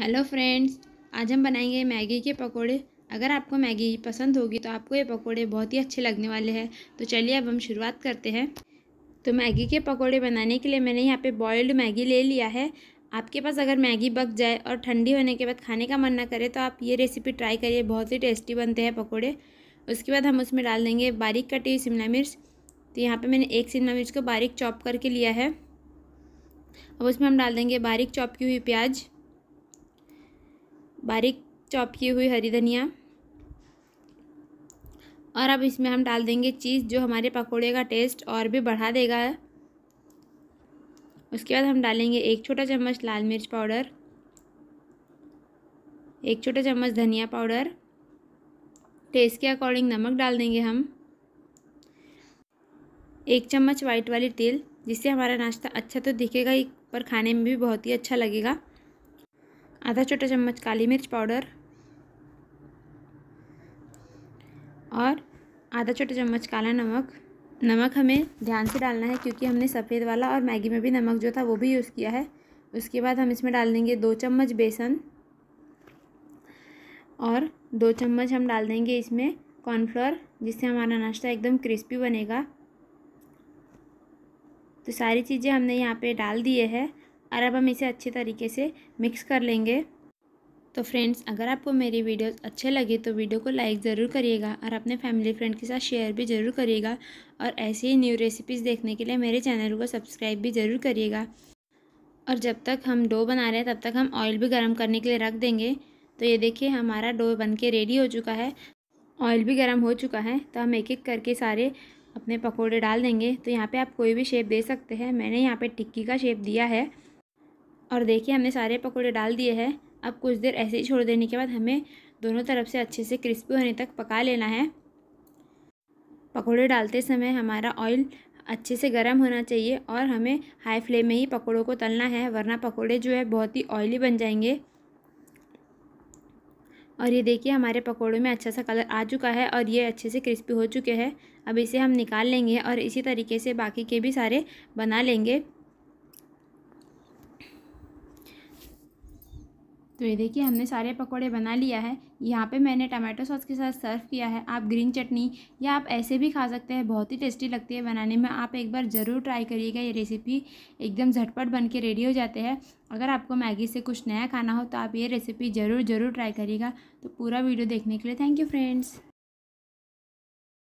hello friends आज हम बनाएंगे मैगी के पकोड़े अगर आपको मैगी पसंद होगी तो आपको ये पकोड़े बहुत ही अच्छे लगने वाले हैं तो चलिए अब हम शुरुआत करते हैं तो मैगी के पकोड़े बनाने के लिए मैंने यहाँ पे बॉयल्ड मैगी ले लिया है आपके पास अगर मैगी बक जाए और ठंडी होने के बाद खाने का मन ना करे तो आप ये रेसिपी ट्राई करिए बहुत ही टेस्टी बनते हैं पकौड़े उसके बाद हम उसमें डाल देंगे बारीक कटी हुई शिमला मिर्च तो यहाँ पर मैंने एक शिमला मिर्च को बारीक चॉप करके लिया है अब उसमें हम डाल देंगे बारीक चॉप की हुई प्याज़ बारीक चॉप की हुई हरी धनिया और अब इसमें हम डाल देंगे चीज़ जो हमारे पकोड़े का टेस्ट और भी बढ़ा देगा उसके बाद हम डालेंगे एक छोटा चम्मच लाल मिर्च पाउडर एक छोटा चम्मच धनिया पाउडर टेस्ट के अकॉर्डिंग नमक डाल देंगे हम एक चम्मच वाइट वाली तेल जिससे हमारा नाश्ता अच्छा तो दिखेगा ही पर खाने में भी बहुत ही अच्छा लगेगा आधा छोटा चम्मच काली मिर्च पाउडर और आधा छोटा चम्मच काला नमक नमक हमें ध्यान से डालना है क्योंकि हमने सफ़ेद वाला और मैगी में भी नमक जो था वो भी यूज़ किया है उसके बाद हम इसमें डाल देंगे दो चम्मच बेसन और दो चम्मच हम डाल देंगे इसमें कॉर्नफ्लोर जिससे हमारा नाश्ता एकदम क्रिस्पी बनेगा तो सारी चीज़ें हमने यहाँ पे डाल दिए हैं और अब हम इसे अच्छे तरीके से मिक्स कर लेंगे तो फ्रेंड्स अगर आपको मेरी वीडियोस अच्छे लगे तो वीडियो को लाइक ज़रूर करिएगा और अपने फैमिली फ्रेंड के साथ शेयर भी ज़रूर करिएगा और ऐसी ही न्यू रेसिपीज़ देखने के लिए मेरे चैनल को सब्सक्राइब भी ज़रूर करिएगा और जब तक हम डो बना रहे हैं तब तक हम ऑयल भी गर्म करने के लिए रख देंगे तो ये देखिए हमारा डो बन के रेडी हो चुका है ऑयल भी गर्म हो चुका है तो हम एक एक करके सारे अपने पकौड़े डाल देंगे तो यहाँ पर आप कोई भी शेप दे सकते हैं मैंने यहाँ पर टिक्की का शेप दिया है और देखिए हमने सारे पकौड़े डाल दिए हैं अब कुछ देर ऐसे ही छोड़ देने के बाद हमें दोनों तरफ से अच्छे से क्रिस्पी होने तक पका लेना है पकौड़े डालते समय हमारा ऑयल अच्छे से गर्म होना चाहिए और हमें हाई फ्लेम में ही पकौड़ों को तलना है वरना पकौड़े जो है बहुत ही ऑयली बन जाएंगे और ये देखिए हमारे पकौड़ों में अच्छा सा कलर आ चुका है और ये अच्छे से क्रिस्पी हो चुके हैं अब इसे हम निकाल लेंगे और इसी तरीके से बाकी के भी सारे बना लेंगे तो ये देखिए हमने सारे पकोड़े बना लिया है यहाँ पे मैंने टमाटो सॉस के साथ सर्व किया है आप ग्रीन चटनी या आप ऐसे भी खा सकते हैं बहुत ही टेस्टी लगती है बनाने में आप एक बार ज़रूर ट्राई करिएगा ये रेसिपी एकदम झटपट बन के रेडी हो जाते हैं अगर आपको मैगी से कुछ नया खाना हो तो आप ये रेसिपी ज़रूर ज़रूर ट्राई करिएगा तो पूरा वीडियो देखने के लिए थैंक यू फ्रेंड्स